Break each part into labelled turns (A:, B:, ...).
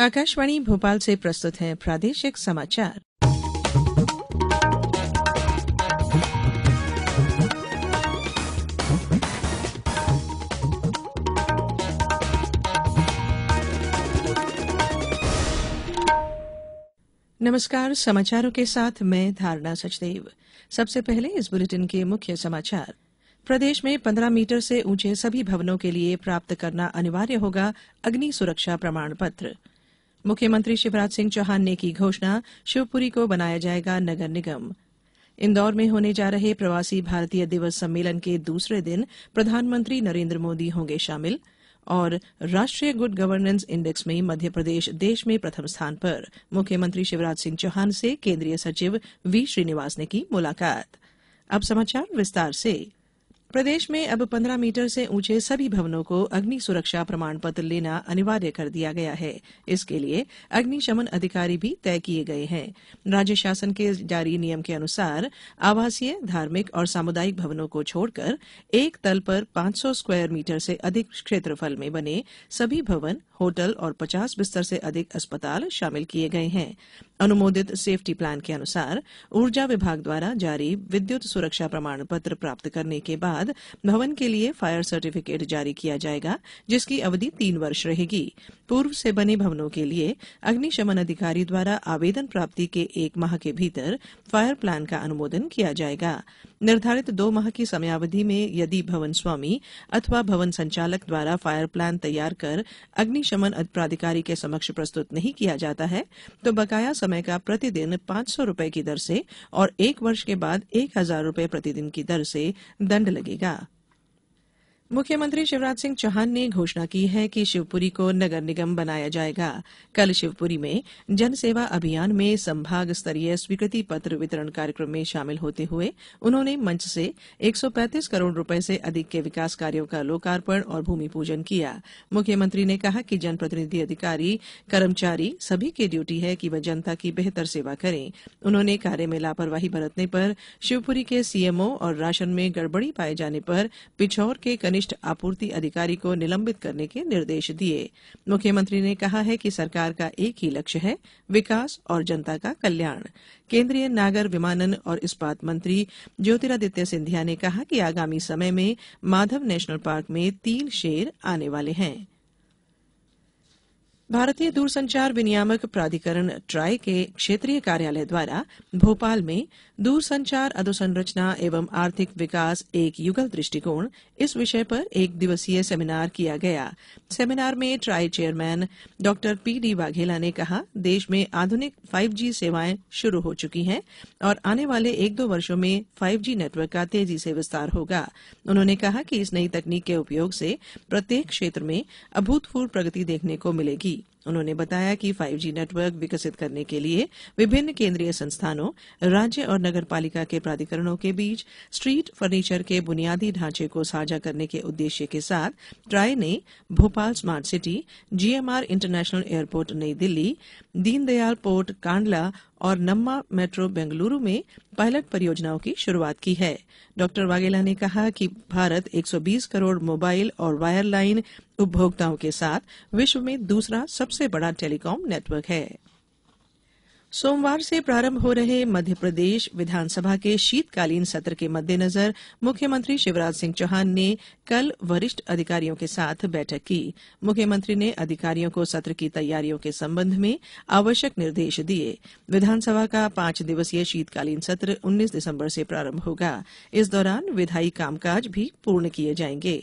A: आकाशवाणी भोपाल से प्रस्तुत है प्रादेशिक समाचार नमस्कार समाचारों के साथ मैं धारणा सचदेव सबसे पहले इस बुलेटिन के मुख्य समाचार प्रदेश में 15 मीटर से ऊंचे सभी भवनों के लिए प्राप्त करना अनिवार्य होगा अग्नि सुरक्षा प्रमाण पत्र मुख्यमंत्री शिवराज सिंह चौहान ने की घोषणा शिवपुरी को बनाया जाएगा नगर निगम इंदौर में होने जा रहे प्रवासी भारतीय दिवस सम्मेलन के दूसरे दिन प्रधानमंत्री नरेंद्र मोदी होंगे शामिल और राष्ट्रीय गुड गवर्नेंस इंडेक्स में मध्य प्रदेश देश में प्रथम स्थान पर मुख्यमंत्री शिवराज सिंह चौहान से केंद्रीय सचिव वी श्रीनिवास ने की मुलाकात अब समाचार विस्तार से प्रदेश में अब पन्द्रह मीटर से ऊंचे सभी भवनों को अग्नि सुरक्षा प्रमाण पत्र लेना अनिवार्य कर दिया गया है इसके लिए अग्निशमन अधिकारी भी तय किए गए हैं राज्य शासन के जारी नियम के अनुसार आवासीय धार्मिक और सामुदायिक भवनों को छोड़कर एक तल पर 500 स्क्वायर मीटर से अधिक क्षेत्रफल में बने सभी भवन होटल और पचास बिस्तर से अधिक अस्पताल शामिल किए गए हैं अनुमोदित सेफ्टी प्लान के अनुसार ऊर्जा विभाग द्वारा जारी विद्युत सुरक्षा प्रमाण पत्र प्राप्त करने के बाद भवन के लिए फायर सर्टिफिकेट जारी किया जाएगा जिसकी अवधि तीन वर्ष रहेगी पूर्व से बने भवनों के लिए अग्निशमन अधिकारी द्वारा आवेदन प्राप्ति के एक माह के भीतर फायर प्लान का अनुमोदन किया जाएगा निर्धारित दो माह की समयावधि में यदि भवन स्वामी अथवा भवन संचालक द्वारा फायर प्लान तैयार कर अग्निशमन प्राधिकारी के समक्ष प्रस्तुत नहीं किया जाता है तो बकाया समय का प्रतिदिन पांच सौ रूपये की दर से और एक वर्ष के बाद एक हजार रूपये प्रतिदिन की दर से दंड लगेगा मुख्यमंत्री शिवराज सिंह चौहान ने घोषणा की है कि शिवपुरी को नगर निगम बनाया जाएगा कल शिवपुरी में जनसेवा अभियान में संभाग स्तरीय स्वीकृति पत्र वितरण कार्यक्रम में शामिल होते हुए उन्होंने मंच से 135 करोड़ रुपए से अधिक के विकास कार्यों का लोकार्पण और भूमि पूजन किया मुख्यमंत्री ने कहा कि जनप्रतिनिधि अधिकारी कर्मचारी सभी की ड्यूटी है कि वह जनता की बेहतर सेवा करें उन्होंने कार्य में लापरवाही बरतने पर शिवपुरी के सीएमओ और राशन में गड़बड़ी पाए जाने पर पिछौर के कनिष्ठ वरिष्ठ आपूर्ति अधिकारी को निलंबित करने के निर्देश दिये मुख्यमंत्री ने कहा है कि सरकार का एक ही लक्ष्य है विकास और जनता का कल्याण केंद्रीय नागर विमानन और इस्पात मंत्री ज्योतिरादित्य सिंधिया ने कहा कि आगामी समय में माधव नेशनल पार्क में तीन शेर आने वाले हैं भारतीय दूरसंचार विनियामक प्राधिकरण ट्राई के क्षेत्रीय कार्यालय द्वारा भोपाल में दूरसंचार अधोसंरचना एवं आर्थिक विकास एक युगल दृष्टिकोण इस विषय पर एक दिवसीय सेमिनार किया गया सेमिनार में TRAI chairman Dr P D Vaghela ने कहा देश में आधुनिक 5G सेवाएं शुरू हो चुकी हैं और आने वाले एक दो वर्षों में 5G नेटवर्क का तेजी से विस्तार होगा उन्होंने कहा कि इस नई तकनीक के उपयोग से प्रत्येक क्षेत्र में अभूतपूर्व प्रगति देखने को मिलेगी उन्होंने बताया कि 5G नेटवर्क विकसित करने के लिए विभिन्न केन्द्रीय संस्थानों राज्य और नगर पालिका के प्राधिकरणों के बीच स्ट्रीट फर्नीचर के बुनियादी ढांचे को साझा करने के उद्देश्य के साथ ट्राई ने Bhopal smart city GMR international airport Nai Delhi Deendayal port Kandla और नम्मा मेट्रो बेंगलुरु में पायलट परियोजनाओं की शुरूआत की है डॉ वाघेला ने कहा कि भारत 120 करोड़ मोबाइल और वायरलाइन उपभोक्ताओं के साथ विश्व में दूसरा सबसे बड़ा टेलीकॉम नेटवर्क है सोमवार से प्रारंभ हो रहे मध्य प्रदेश विधानसभा के शीतकालीन सत्र के मद्देनजर मुख्यमंत्री शिवराज सिंह चौहान ने कल वरिष्ठ अधिकारियों के साथ बैठक की मुख्यमंत्री ने अधिकारियों को सत्र की तैयारियों के संबंध में आवश्यक निर्देश दिए विधानसभा का पांच दिवसीय शीतकालीन सत्र 19 दिसंबर से प्रारंभ होगा इस दौरान विधायी कामकाज भी पूर्ण किए जाएंगे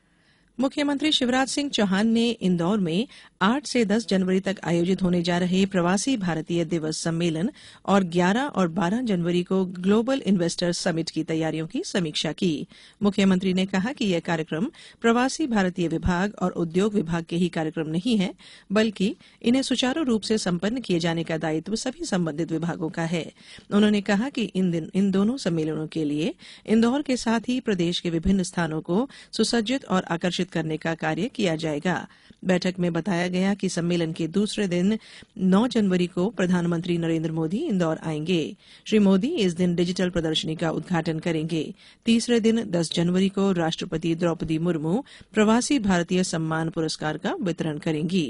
A: मुख्यमंत्री शिवराज सिंह चौहान ने इंदौर में आठ से दस जनवरी तक आयोजित होने जा रहे प्रवासी भारतीय दिवस सम्मेलन और ग्यारह और बारह जनवरी को ग्लोबल इन्वेस्टर्स समिट की तैयारियों की समीक्षा की मुख्यमंत्री ने कहा कि यह कार्यक्रम प्रवासी भारतीय विभाग और उद्योग विभाग के ही कार्यक्रम नहीं है बल्कि इन्हें सुचारू रूप से संपन्न किए जाने का दायित्व सभी संबंधित विभागों का है उन्होंने कहा कि इन दिन इन दोनों सम्मेलनों के लिए इंदौर के साथ ही प्रदेश के विभिन्न स्थानों को सुसज्जित और आकर्षित करने का कार्य किया जाएगा बैठक में बताया गया कि सम्मेलन के दूसरे दिन 9 जनवरी को प्रधानमंत्री नरेंद्र मोदी इंदौर आएंगे श्री मोदी इस दिन डिजिटल प्रदर्शनी का उद्घाटन करेंगे तीसरे दिन 10 जनवरी को राष्ट्रपति द्रौपदी मुर्मू प्रवासी भारतीय सम्मान पुरस्कार का वितरण करेंगी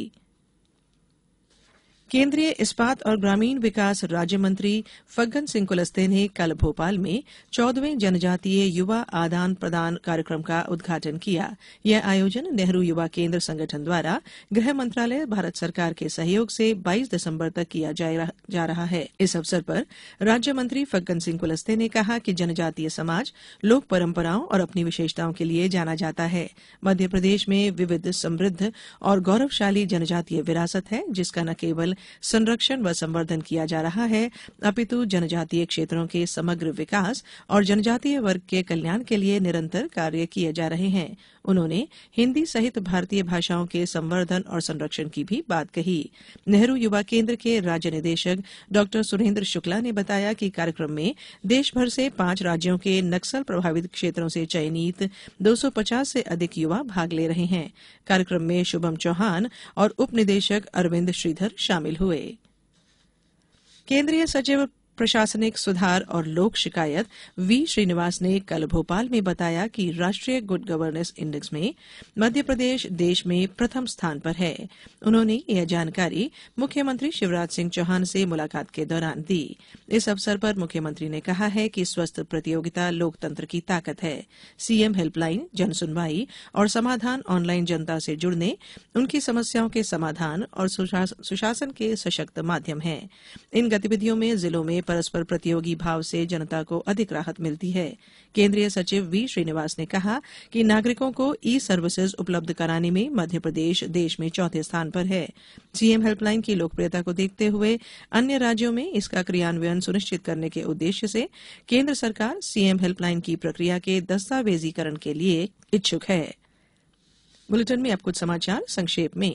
A: केंद्रीय इस्पात और ग्रामीण विकास राज्य मंत्री फग्गन सिंह कुलस्ते ने कल भोपाल में चौदहवें जनजातीय युवा आदान प्रदान कार्यक्रम का उद्घाटन किया यह आयोजन नेहरू युवा केंद्र संगठन द्वारा गृह मंत्रालय भारत सरकार के सहयोग से 22 दिसंबर तक किया जा रहा है इस अवसर पर राज्य मंत्री फग्गन सिंह कुलस्ते ने कहा कि जनजातीय समाज लोक परम्पराओं और अपनी विशेषताओं के लिए जाना जाता है मध्य प्रदेश में विविध समृद्ध और गौरवशाली जनजातीय विरासत है जिसका न केवल संरक्षण व संवर्धन किया जा रहा है अपितु जनजातीय क्षेत्रों के समग्र विकास और जनजातीय वर्ग के कल्याण के लिए निरंतर कार्य किए जा रहे हैं उन्होंने हिन्दी सहित भारतीय भाषाओं के संवर्धन और संरक्षण की भी बात कही नेहरू युवा केंद्र के राज्य निदेशक डॉ सुरेंद्र शुक्ला ने बताया कि कार्यक्रम में देश भर से पांच राज्यों के नक्सल प्रभावित क्षेत्रों से चयनित 250 से अधिक युवा भाग ले रहे हैं कार्यक्रम में शुभम चौहान और उप निदेशक अरविंद श्रीधर शामिल शामिल हुए केंद्रीय सचिव प्रशासनिक सुधार और लोक शिकायत वी श्रीनिवास ने कल भोपाल में बताया कि राष्ट्रीय गुड गवर्नेंस इंडेक्स में मध्यप्रदेश देश में प्रथम स्थान पर है उन्होंने यह जानकारी मुख्यमंत्री शिवराज सिंह चौहान से मुलाकात के दौरान दी इस अवसर पर मुख्यमंत्री ने कहा है कि स्वस्थ प्रतियोगिता लोकतंत्र की ताकत है सीएम हेल्पलाइन जनसुनवाई और समाधान ऑनलाइन जनता से जुड़ने उनकी समस्याओं के समाधान और सुशासन के सशक्त माध्यम हैं इन गतिविधियों में जिलों में परस्पर प्रतियोगी भाव से जनता को अधिक राहत मिलती है केंद्रीय सचिव वी श्रीनिवास ने कहा कि नागरिकों को ई सर्विसेज उपलब्ध कराने में मध्यप्रदेश देश में चौथे स्थान पर है सीएम हेल्पलाइन की लोकप्रियता को देखते हुए अन्य राज्यों में इसका क्रियान्वयन सुनिश्चित करने के उद्देश्य से केंद्र सरकार सीएम हेल्पलाइन की प्रक्रिया के दस्तावेजीकरण के लिए इच्छुक है बुलेटिन में अब कुछ समाचार संक्षेप में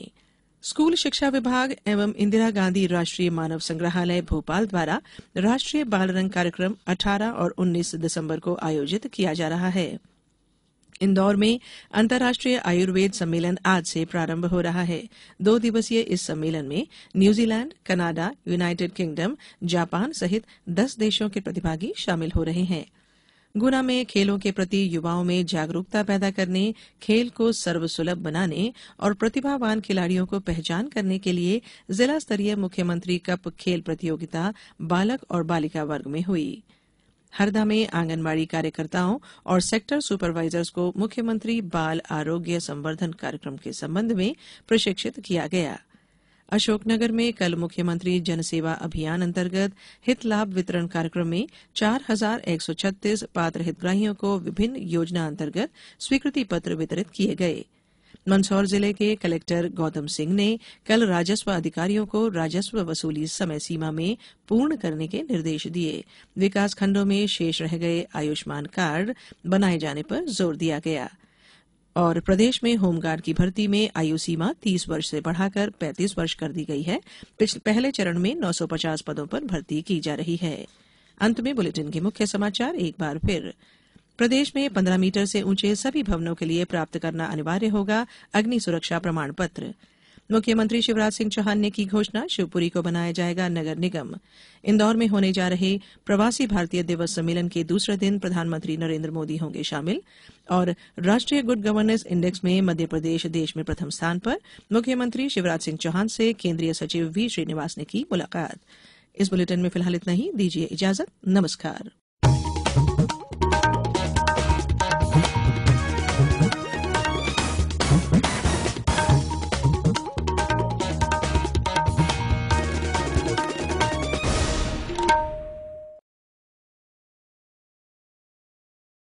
A: स्कूल शिक्षा विभाग एवं इंदिरा गांधी राष्ट्रीय मानव संग्रहालय भोपाल द्वारा राष्ट्रीय बाल रंग कार्यक्रम 18 और 19 दिसंबर को आयोजित किया जा रहा है इंदौर में अंतर्राष्ट्रीय आयुर्वेद सम्मेलन आज से प्रारंभ हो रहा है दो दिवसीय इस सम्मेलन में New Zealand Canada United Kingdom Japan सहित दस देशों के प्रतिभागी शामिल हो रहे हैं गुना में खेलों के प्रति युवाओं में जागरूकता पैदा करने खेल को सर्वसुलभ बनाने और प्रतिभावान खिलाड़ियों को पहचान करने के लिए जिला स्तरीय मुख्यमंत्री कप खेल प्रतियोगिता बालक और बालिका वर्ग में हुई हरदा में आंगनबाड़ी कार्यकर्ताओं और सेक्टर सुपरवाइजर्स को मुख्यमंत्री बाल आरोग्य संवर्धन कार्यक्रम के संबंध में प्रशिक्षित किया गया अशोकनगर में कल मुख्यमंत्री जनसेवा अभियान अंतर्गत हित लाभ वितरण कार्यक्रम में चार हजार एक सौ छत्तीस पात्र हितग्राहियों को विभिन्न योजना अंतर्गत स्वीकृति पत्र वितरित किये गये मंदसौर जिले के कलेक्टर गौतम सिंह ने कल राजस्व अधिकारियों को राजस्व वसूली समय सीमा में पूर्ण करने के निर्देश दिए विकासखंडों में शेष रह गए आयुष्मान कार्ड बनाए जाने पर जोर दिया गया है और प्रदेश में होमगार्ड की भर्ती में आयु सीमा तीस वर्ष से बढ़ाकर पैंतीस वर्ष कर दी गई है पहले चरण में 950 पदों पर भर्ती की जा रही है अंत में बुलेटिन के मुख्य समाचार एक बार फिर प्रदेश में 15 मीटर से ऊंचे सभी भवनों के लिए प्राप्त करना अनिवार्य होगा अग्नि सुरक्षा प्रमाण पत्र मुख्यमंत्री शिवराज सिंह चौहान ने की घोषणा शिवपुरी को बनाया जाएगा नगर निगम इंदौर में होने जा रहे प्रवासी भारतीय दिवस सम्मेलन के दूसरे दिन प्रधानमंत्री नरेंद्र मोदी होंगे शामिल और राष्ट्रीय गुड गवर्नेंस इंडेक्स में मध्य प्रदेश देश में प्रथम स्थान पर मुख्यमंत्री शिवराज सिंह चौहान से केंद्रीय सचिव वी श्रीनिवास ने की मुलाकात इस बुलेटिन में फिलहाल इतना ही दीजिए इजाजत नमस्कार